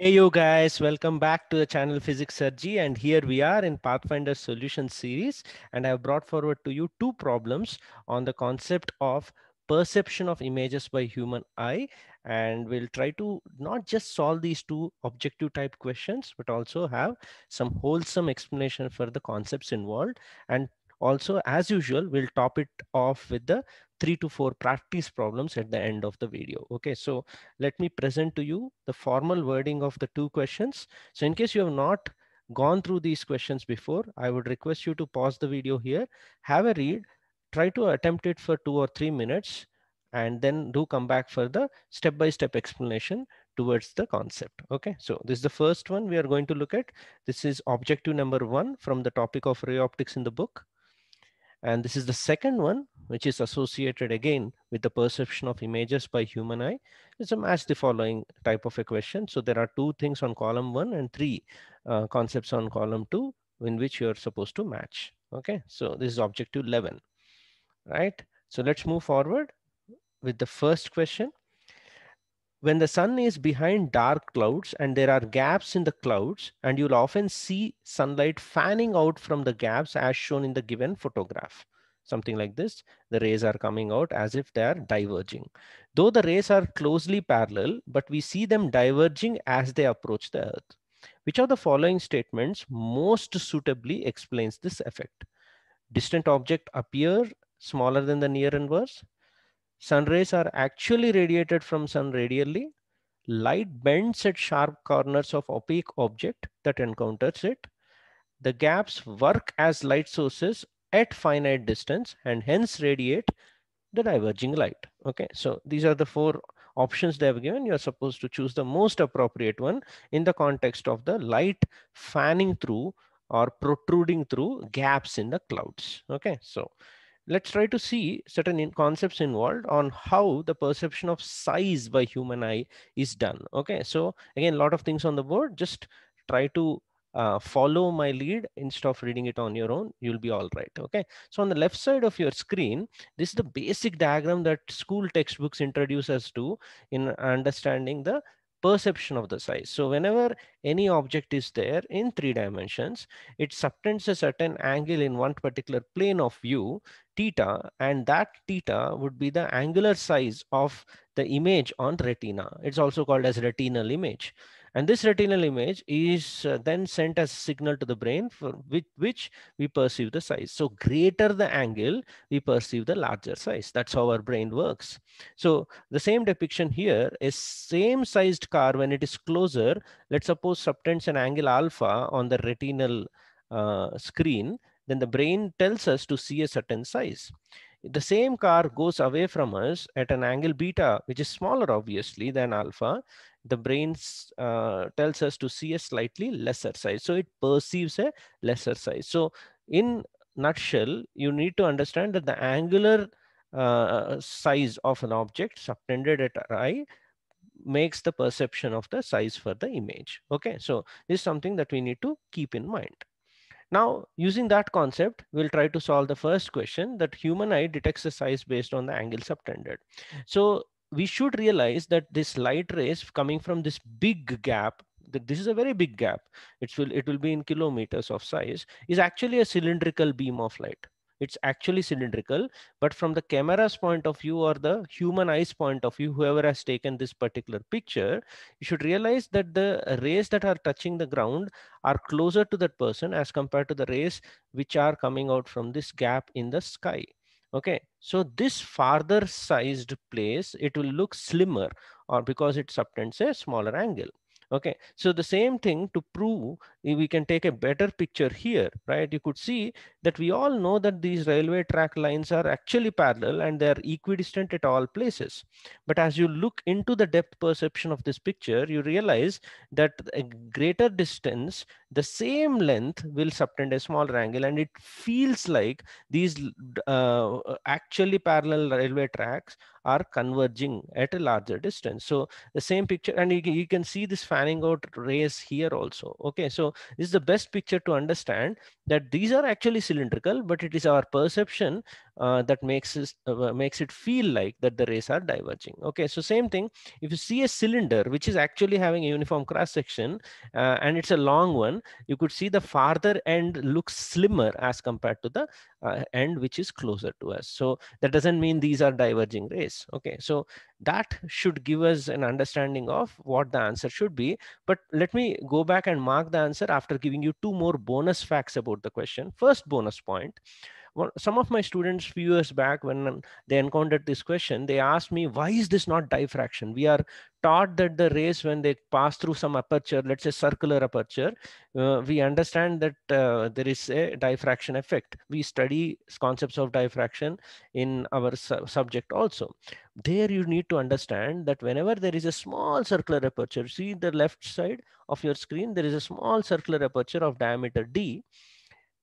Hey you guys, welcome back to the channel Physics Surgery and here we are in Pathfinder solution series and I've brought forward to you two problems on the concept of perception of images by human eye and we'll try to not just solve these two objective type questions but also have some wholesome explanation for the concepts involved and also, as usual, we'll top it off with the three to four practice problems at the end of the video. Okay, so let me present to you the formal wording of the two questions. So in case you have not gone through these questions before, I would request you to pause the video here, have a read, try to attempt it for two or three minutes, and then do come back for the step-by-step -step explanation towards the concept. Okay, so this is the first one we are going to look at. This is objective number one from the topic of ray optics in the book. And this is the second one, which is associated again with the perception of images by human eye. It's a match the following type of a question. So there are two things on column one and three uh, concepts on column two in which you're supposed to match. Okay, so this is objective 11, right? So let's move forward with the first question when the sun is behind dark clouds and there are gaps in the clouds and you'll often see sunlight fanning out from the gaps as shown in the given photograph. Something like this, the rays are coming out as if they are diverging. Though the rays are closely parallel, but we see them diverging as they approach the earth. Which of the following statements most suitably explains this effect? Distant object appear smaller than the near inverse, Sun rays are actually radiated from sun radially. Light bends at sharp corners of opaque object that encounters it. The gaps work as light sources at finite distance and hence radiate the diverging light. Okay, so these are the four options they have given. You're supposed to choose the most appropriate one in the context of the light fanning through or protruding through gaps in the clouds. Okay, so let's try to see certain in concepts involved on how the perception of size by human eye is done. Okay, so again, a lot of things on the board, just try to uh, follow my lead instead of reading it on your own, you'll be all right. Okay. So on the left side of your screen, this is the basic diagram that school textbooks introduce us to in understanding the perception of the size. So whenever any object is there in three dimensions, it subtends a certain angle in one particular plane of view, theta, and that theta would be the angular size of the image on retina. It's also called as retinal image. And this retinal image is uh, then sent as signal to the brain for with which we perceive the size. So greater the angle, we perceive the larger size. That's how our brain works. So the same depiction here is same sized car when it is closer. Let's suppose subtends an angle alpha on the retinal uh, screen, then the brain tells us to see a certain size the same car goes away from us at an angle beta, which is smaller, obviously, than alpha the brain uh, tells us to see a slightly lesser size. So it perceives a lesser size. So in nutshell, you need to understand that the angular uh, size of an object subtended at eye makes the perception of the size for the image. Okay, so this is something that we need to keep in mind. Now, using that concept, we'll try to solve the first question that human eye detects the size based on the angle subtended. So we should realize that this light rays coming from this big gap that this is a very big gap it will it will be in kilometers of size is actually a cylindrical beam of light it's actually cylindrical but from the camera's point of view or the human eye's point of view whoever has taken this particular picture you should realize that the rays that are touching the ground are closer to that person as compared to the rays which are coming out from this gap in the sky Okay, so this farther sized place, it will look slimmer or because it subtends a smaller angle. Okay, so the same thing to prove we can take a better picture here, right? You could see that we all know that these railway track lines are actually parallel and they're equidistant at all places. But as you look into the depth perception of this picture, you realize that a greater distance, the same length will subtend a smaller angle. And it feels like these uh, actually parallel railway tracks are converging at a larger distance. So the same picture, and you, you can see this fanning out rays here also. Okay, so this is the best picture to understand that these are actually cylindrical, but it is our perception uh, that makes it, uh, uh, makes it feel like that the rays are diverging. Okay, so same thing. If you see a cylinder which is actually having a uniform cross section uh, and it's a long one, you could see the farther end looks slimmer as compared to the uh, end which is closer to us. So that doesn't mean these are diverging rays. Okay, so that should give us an understanding of what the answer should be. But let me go back and mark the answer after giving you two more bonus facts about the question. First bonus point some of my students few years back when they encountered this question, they asked me, why is this not diffraction? We are taught that the rays when they pass through some aperture, let's say circular aperture, uh, we understand that uh, there is a diffraction effect. We study concepts of diffraction in our su subject also. There you need to understand that whenever there is a small circular aperture, see the left side of your screen, there is a small circular aperture of diameter d.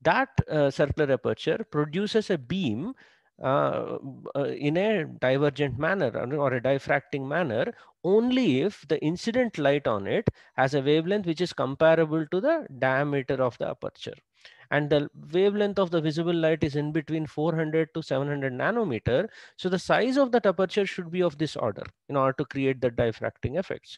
That uh, circular aperture produces a beam uh, uh in a divergent manner or a diffracting manner only if the incident light on it has a wavelength which is comparable to the diameter of the aperture and the wavelength of the visible light is in between 400 to 700 nanometer. So the size of that aperture should be of this order in order to create the diffracting effects.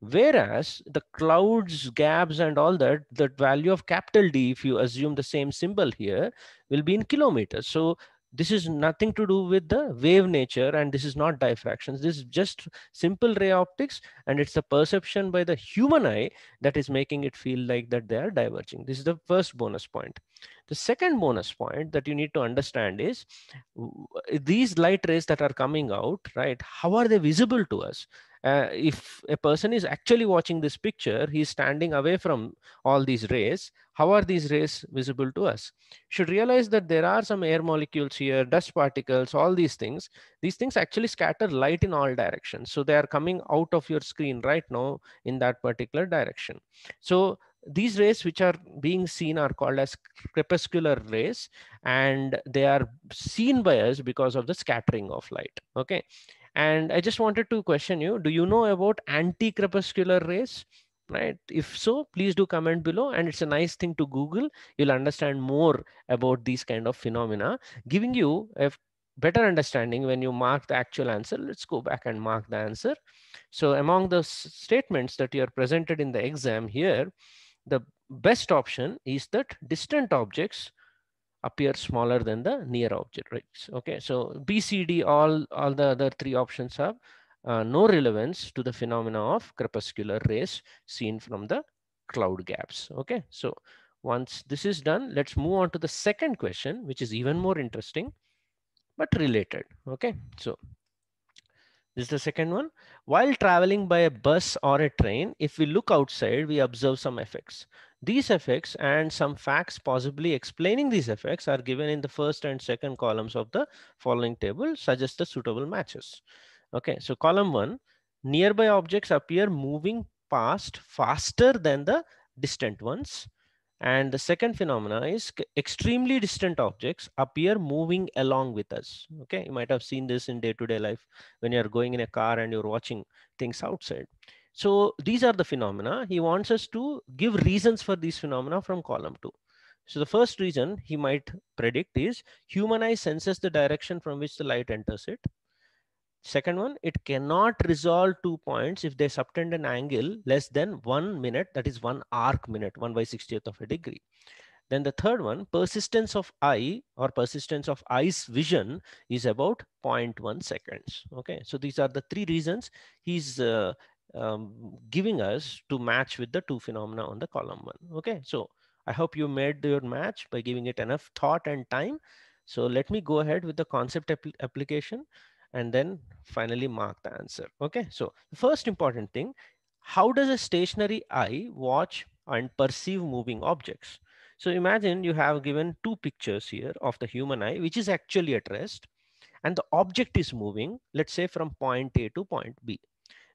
Whereas the clouds, gaps and all that, the value of capital D, if you assume the same symbol here, will be in kilometers. So this is nothing to do with the wave nature and this is not diffractions this is just simple ray optics and it's the perception by the human eye that is making it feel like that they are diverging this is the first bonus point the second bonus point that you need to understand is these light rays that are coming out right how are they visible to us uh, if a person is actually watching this picture he's standing away from all these rays how are these rays visible to us? Should realize that there are some air molecules here, dust particles, all these things. These things actually scatter light in all directions. So they are coming out of your screen right now in that particular direction. So these rays which are being seen are called as crepuscular rays and they are seen by us because of the scattering of light okay and i just wanted to question you do you know about anti-crepuscular rays right? If so, please do comment below. And it's a nice thing to Google. You'll understand more about these kind of phenomena, giving you a better understanding when you mark the actual answer. Let's go back and mark the answer. So among the statements that you are presented in the exam here, the best option is that distant objects appear smaller than the near object, right? Okay, so BCD, all, all the other three options have. Uh, no relevance to the phenomena of crepuscular rays seen from the cloud gaps. Okay, so once this is done, let's move on to the second question, which is even more interesting, but related. Okay, so this is the second one. While traveling by a bus or a train, if we look outside, we observe some effects. These effects and some facts possibly explaining these effects are given in the first and second columns of the following table, suggest the suitable matches. Okay, so column one, nearby objects appear moving past faster than the distant ones. And the second phenomena is extremely distant objects appear moving along with us. Okay, you might have seen this in day-to-day -day life when you're going in a car and you're watching things outside. So these are the phenomena. He wants us to give reasons for these phenomena from column two. So the first reason he might predict is human eye senses the direction from which the light enters it. Second one, it cannot resolve two points if they subtend an angle less than one minute, that is one arc minute, one by 60th of a degree. Then the third one, persistence of eye or persistence of eye's vision is about 0.1 seconds. Okay, so these are the three reasons he's uh, um, giving us to match with the two phenomena on the column one. Okay, so I hope you made your match by giving it enough thought and time. So let me go ahead with the concept apl application and then finally mark the answer. Okay, so the first important thing, how does a stationary eye watch and perceive moving objects? So imagine you have given two pictures here of the human eye, which is actually at rest, and the object is moving, let's say from point A to point B.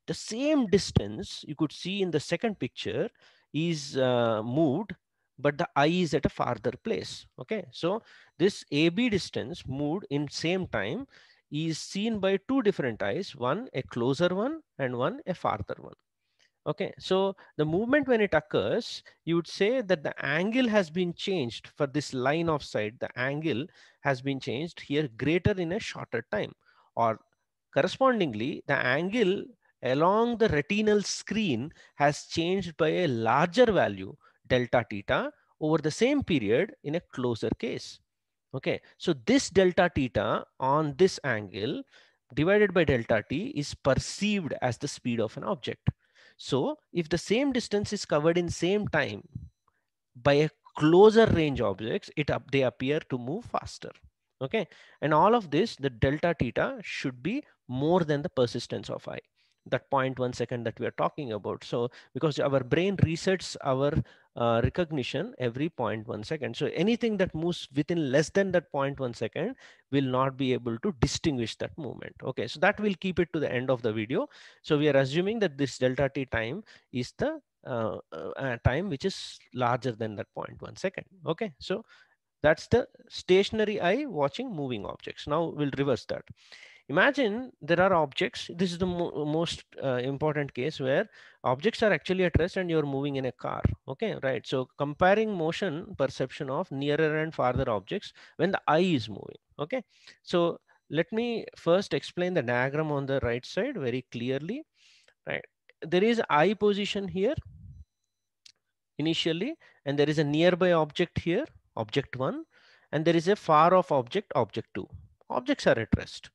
The same distance you could see in the second picture is uh, moved but the eye is at a farther place. Okay, so this AB distance moved in same time is seen by two different eyes, one a closer one and one a farther one. Okay, so the movement when it occurs, you would say that the angle has been changed for this line of sight. The angle has been changed here greater in a shorter time or correspondingly, the angle along the retinal screen has changed by a larger value delta theta over the same period in a closer case. Okay, so this delta theta on this angle divided by delta t is perceived as the speed of an object. So if the same distance is covered in same time by a closer range objects, it up, they appear to move faster. Okay, and all of this, the delta theta should be more than the persistence of i that point one second that we are talking about. So because our brain resets our uh, recognition every point one second. So anything that moves within less than that point one second will not be able to distinguish that movement. Okay, so that will keep it to the end of the video. So we are assuming that this delta t time is the uh, uh, uh, time which is larger than that point one second. Okay, so that's the stationary eye watching moving objects. Now we'll reverse that. Imagine there are objects. This is the mo most uh, important case where objects are actually at rest and you're moving in a car. Okay, right. So comparing motion perception of nearer and farther objects when the eye is moving. Okay, so let me first explain the diagram on the right side very clearly. Right, there is eye position here initially, and there is a nearby object here, object one, and there is a far off object, object two. Objects are at rest.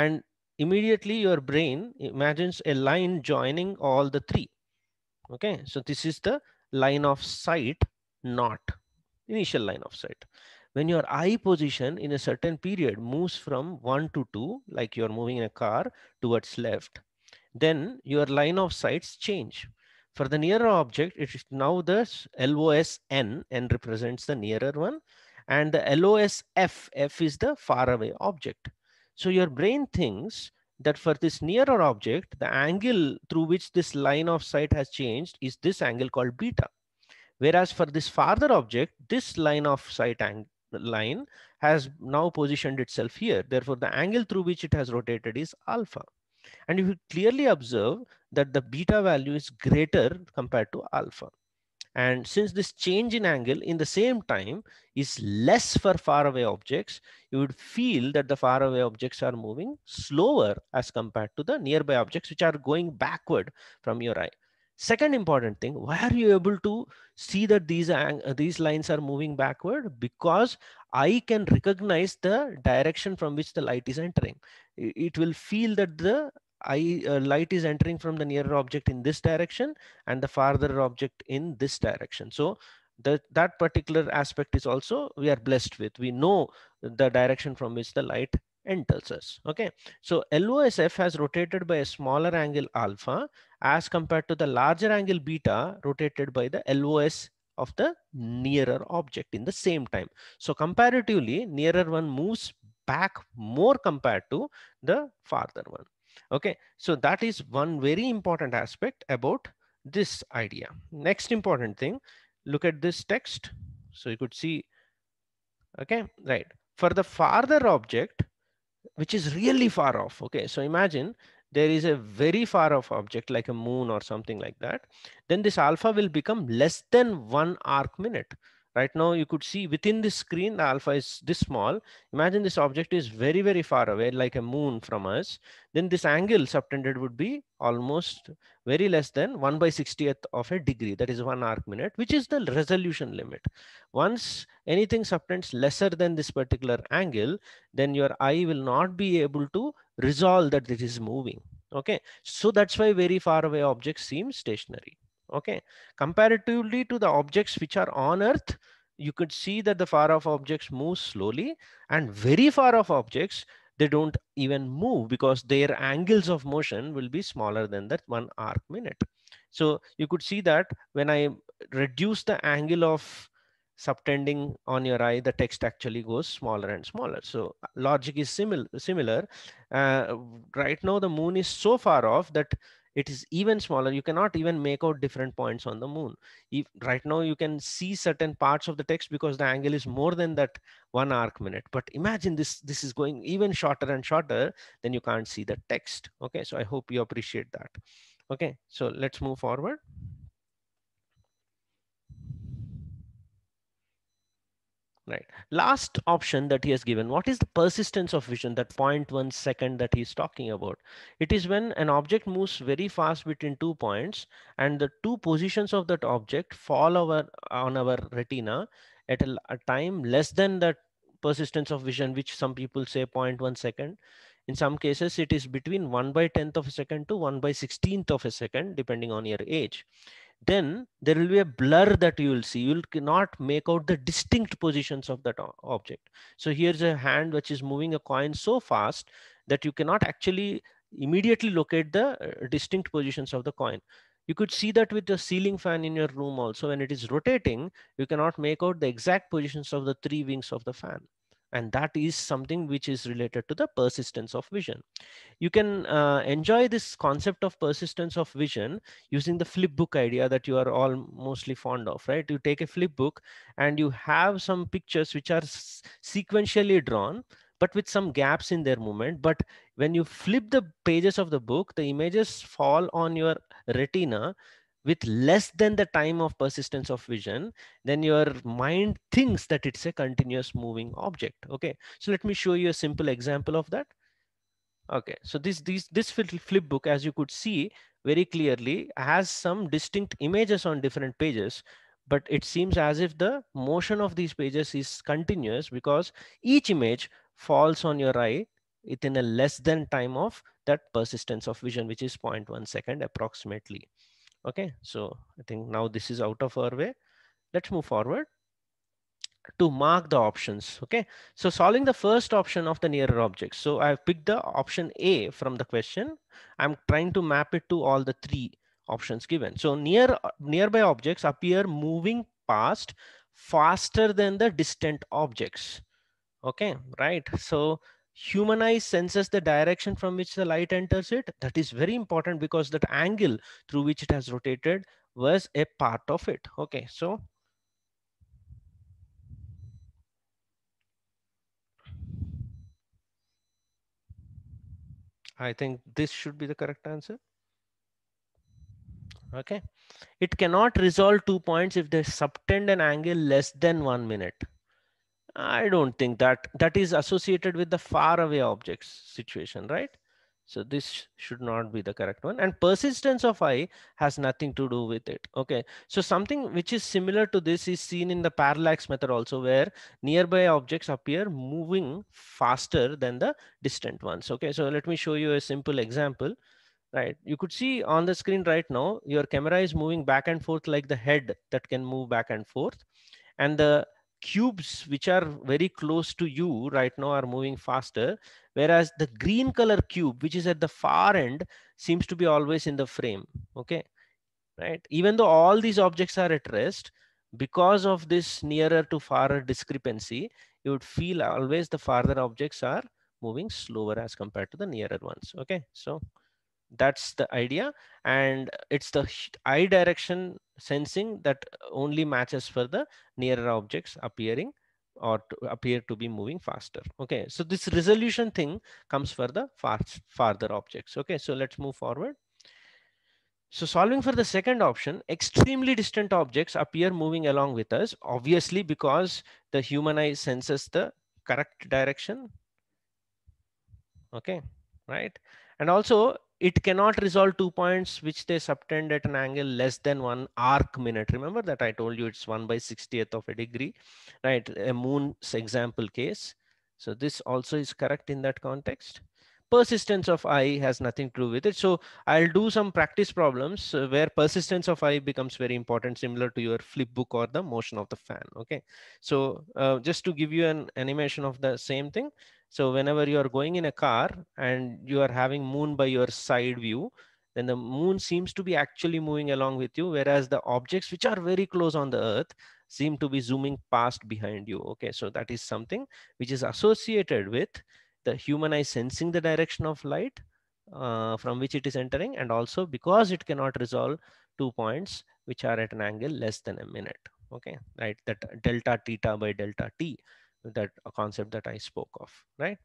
And immediately your brain imagines a line joining all the three. Okay, so this is the line of sight, not initial line of sight. When your eye position in a certain period moves from one to two, like you're moving in a car towards left, then your line of sights change. For the nearer object, it is now the LOS N represents the nearer one, and the F F is the far away object. So your brain thinks that for this nearer object, the angle through which this line of sight has changed is this angle called beta. Whereas for this farther object, this line of sight line has now positioned itself here. Therefore, the angle through which it has rotated is alpha. And you clearly observe that the beta value is greater compared to alpha. And since this change in angle in the same time is less for faraway objects, you would feel that the faraway objects are moving slower as compared to the nearby objects, which are going backward from your eye. Second important thing, why are you able to see that these, these lines are moving backward? Because I can recognize the direction from which the light is entering. It will feel that the I uh, light is entering from the nearer object in this direction and the farther object in this direction. So that that particular aspect is also we are blessed with. We know the direction from which the light enters us. Okay, so LOSF has rotated by a smaller angle alpha as compared to the larger angle beta rotated by the LOS of the nearer object in the same time. So comparatively, nearer one moves back more compared to the farther one. Okay, so that is one very important aspect about this idea. Next important thing, look at this text. So you could see, okay, right. For the farther object, which is really far off, okay, so imagine there is a very far off object like a moon or something like that, then this alpha will become less than one arc minute. Right now, you could see within this screen, alpha is this small. Imagine this object is very, very far away, like a moon from us. Then this angle subtended would be almost very less than 1 by 60th of a degree. That is one arc minute, which is the resolution limit. Once anything subtends lesser than this particular angle, then your eye will not be able to resolve that it is moving. Okay, so that's why very far away objects seem stationary okay comparatively to the objects which are on earth you could see that the far off objects move slowly and very far off objects they don't even move because their angles of motion will be smaller than that one arc minute so you could see that when i reduce the angle of subtending on your eye the text actually goes smaller and smaller so logic is similar. similar uh, right now the moon is so far off that it is even smaller you cannot even make out different points on the moon if right now you can see certain parts of the text because the angle is more than that one arc minute but imagine this this is going even shorter and shorter then you can't see the text okay so i hope you appreciate that okay so let's move forward right? Last option that he has given, what is the persistence of vision, that 0.1 second that he's talking about? It is when an object moves very fast between two points and the two positions of that object fall over on our retina at a, a time less than that persistence of vision, which some people say 0.1 second. In some cases, it is between 1 by 10th of a second to 1 by 16th of a second, depending on your age then there will be a blur that you will see. You will not make out the distinct positions of that object. So here's a hand which is moving a coin so fast that you cannot actually immediately locate the uh, distinct positions of the coin. You could see that with the ceiling fan in your room also. When it is rotating, you cannot make out the exact positions of the three wings of the fan and that is something which is related to the persistence of vision you can uh, enjoy this concept of persistence of vision using the flip book idea that you are all mostly fond of right you take a flip book and you have some pictures which are sequentially drawn but with some gaps in their movement but when you flip the pages of the book the images fall on your retina with less than the time of persistence of vision, then your mind thinks that it's a continuous moving object. Okay, so let me show you a simple example of that. Okay, so this, this, this flip book, as you could see very clearly, has some distinct images on different pages, but it seems as if the motion of these pages is continuous because each image falls on your eye within a less than time of that persistence of vision, which is 0.1 second approximately. Okay, so I think now this is out of our way. Let's move forward to mark the options. Okay, so solving the first option of the nearer objects. So I've picked the option A from the question. I'm trying to map it to all the three options given. So near nearby objects appear moving past faster than the distant objects. Okay, right. So human eye senses the direction from which the light enters it. That is very important because that angle through which it has rotated was a part of it. Okay, so I think this should be the correct answer. Okay. It cannot resolve two points if they subtend an angle less than one minute. I don't think that that is associated with the far away objects situation, right? So this should not be the correct one. And persistence of I has nothing to do with it. Okay. So something which is similar to this is seen in the parallax method also where nearby objects appear moving faster than the distant ones. Okay. So let me show you a simple example. Right. You could see on the screen right now, your camera is moving back and forth like the head that can move back and forth. And the cubes which are very close to you right now are moving faster, whereas the green color cube, which is at the far end, seems to be always in the frame, okay? Right? Even though all these objects are at rest, because of this nearer to farer discrepancy, you would feel always the farther objects are moving slower as compared to the nearer ones, okay? So that's the idea. And it's the eye direction sensing that only matches for the nearer objects appearing or to appear to be moving faster. Okay, so this resolution thing comes for the far, farther objects. Okay, so let's move forward. So solving for the second option, extremely distant objects appear moving along with us, obviously because the human eye senses the correct direction. Okay, right? And also it cannot resolve two points which they subtend at an angle less than one arc minute. Remember that I told you it's 1 by 60th of a degree, right? A moon's example case. So this also is correct in that context. Persistence of I has nothing to do with it. So I'll do some practice problems uh, where persistence of I becomes very important, similar to your flip book or the motion of the fan. Okay. So uh, just to give you an animation of the same thing, so whenever you are going in a car and you are having moon by your side view, then the moon seems to be actually moving along with you, whereas the objects which are very close on the earth seem to be zooming past behind you. Okay, so that is something which is associated with the human eye sensing the direction of light uh, from which it is entering and also because it cannot resolve two points which are at an angle less than a minute. Okay, right, that delta theta by delta t that a concept that I spoke of, right?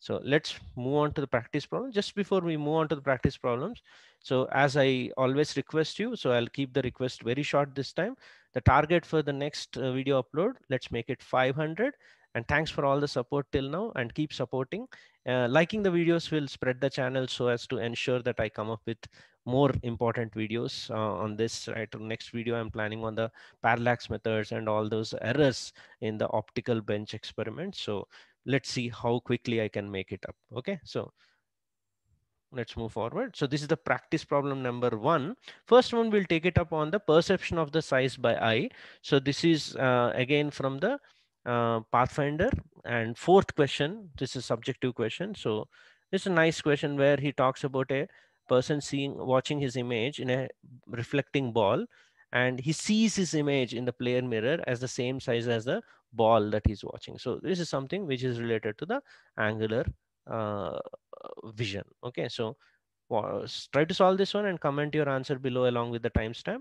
So let's move on to the practice problem. Just before we move on to the practice problems, so as I always request you, so I'll keep the request very short this time. The target for the next uh, video upload, let's make it 500. And thanks for all the support till now and keep supporting. Uh, liking the videos will spread the channel so as to ensure that I come up with more important videos uh, on this. Right, next video I'm planning on the parallax methods and all those errors in the optical bench experiment. So let's see how quickly I can make it up. Okay, so let's move forward. So this is the practice problem number one. First one, we'll take it up on the perception of the size by eye. So this is uh, again from the uh, Pathfinder. And fourth question, this is subjective question. So this is a nice question where he talks about a person seeing watching his image in a reflecting ball and he sees his image in the player mirror as the same size as the ball that he's watching so this is something which is related to the angular uh, vision okay so try to solve this one and comment your answer below along with the timestamp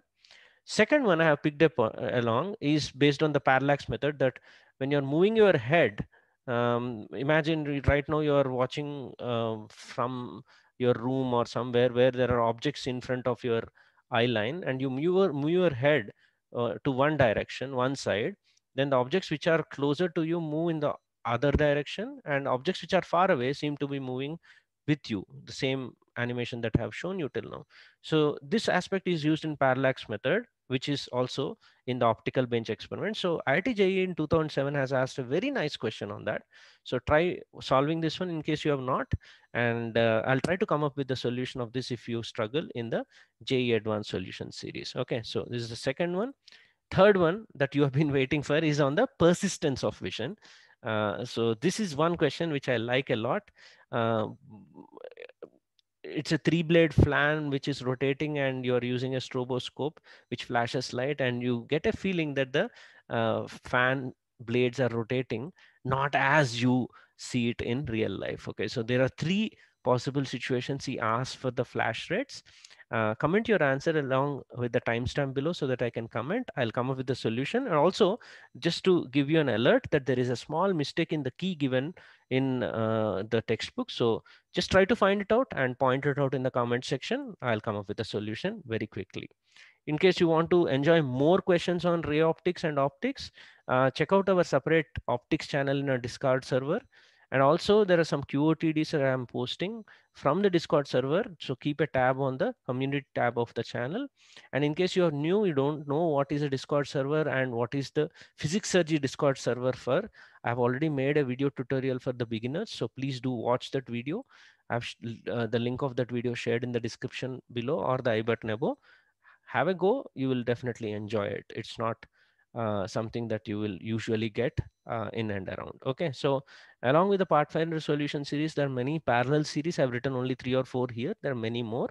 second one i have picked up uh, along is based on the parallax method that when you're moving your head um, imagine right now you are watching uh, from your room or somewhere where there are objects in front of your eye line and you move, move your head uh, to one direction, one side, then the objects which are closer to you move in the other direction and objects which are far away seem to be moving with you the same animation that I have shown you till now. So this aspect is used in parallax method, which is also in the optical bench experiment. So IITJE in 2007 has asked a very nice question on that. So try solving this one in case you have not, and uh, I'll try to come up with the solution of this if you struggle in the JE Advanced Solution series. Okay, so this is the second one. Third one that you have been waiting for is on the persistence of vision. Uh, so this is one question which I like a lot. Uh, it's a three blade fan which is rotating and you're using a stroboscope which flashes light and you get a feeling that the uh, fan blades are rotating not as you see it in real life okay so there are three possible situations he asks for the flash rates uh, comment your answer along with the timestamp below so that I can comment. I'll come up with the solution. And also just to give you an alert that there is a small mistake in the key given in uh, the textbook. So just try to find it out and point it out in the comment section. I'll come up with a solution very quickly. In case you want to enjoy more questions on ray optics and optics, uh, check out our separate optics channel in our Discord server. And also there are some QOTDs that I'm posting from the Discord server. So keep a tab on the community tab of the channel. And in case you're new, you don't know what is a Discord server and what is the physics surgery Discord server for. I've already made a video tutorial for the beginners. So please do watch that video. I've uh, the link of that video shared in the description below or the I button above. Have a go. You will definitely enjoy it. It's not uh, something that you will usually get uh, in and around. Okay, so along with the Pathfinder solution series, there are many parallel series. I've written only three or four here. There are many more.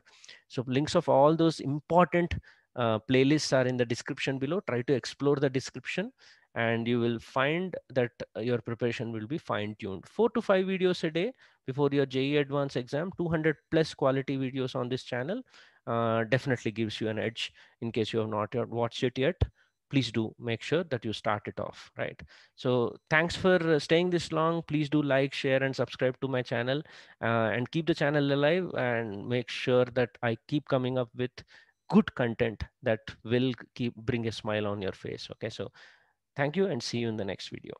So links of all those important uh, playlists are in the description below. Try to explore the description and you will find that uh, your preparation will be fine tuned. Four to five videos a day before your JE Advanced exam, 200 plus quality videos on this channel uh, definitely gives you an edge in case you have not watched it yet please do make sure that you start it off, right? So thanks for uh, staying this long. Please do like, share, and subscribe to my channel uh, and keep the channel alive and make sure that I keep coming up with good content that will keep bring a smile on your face. Okay, so thank you and see you in the next video.